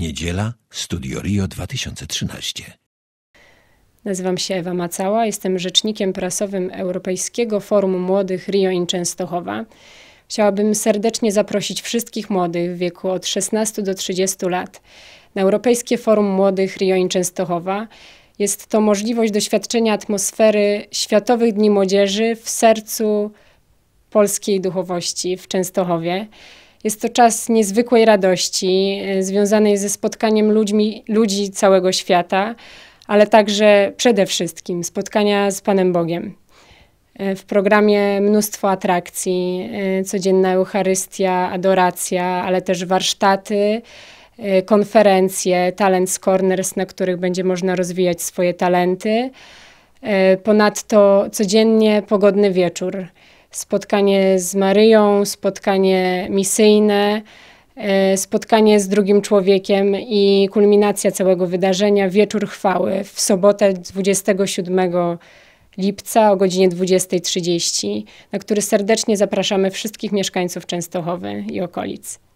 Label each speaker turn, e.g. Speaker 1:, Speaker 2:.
Speaker 1: Niedziela, Studio Rio 2013.
Speaker 2: Nazywam się Ewa Macała, jestem rzecznikiem prasowym Europejskiego Forum Młodych Rio in Częstochowa. Chciałabym serdecznie zaprosić wszystkich młodych w wieku od 16 do 30 lat na Europejskie Forum Młodych Rio in Częstochowa. Jest to możliwość doświadczenia atmosfery Światowych Dni Młodzieży w sercu polskiej duchowości w Częstochowie. Jest to czas niezwykłej radości, e, związanej ze spotkaniem ludźmi, ludzi całego świata, ale także przede wszystkim spotkania z Panem Bogiem. E, w programie mnóstwo atrakcji, e, codzienna Eucharystia, adoracja, ale też warsztaty, konferencje, talent corners, na których będzie można rozwijać swoje talenty. Ponadto codziennie pogodny wieczór spotkanie z Maryją, spotkanie misyjne, e, spotkanie z drugim człowiekiem i kulminacja całego wydarzenia wieczór chwały w sobotę 27 lipca o godzinie 20.30,
Speaker 1: na który serdecznie zapraszamy wszystkich mieszkańców Częstochowy i okolic.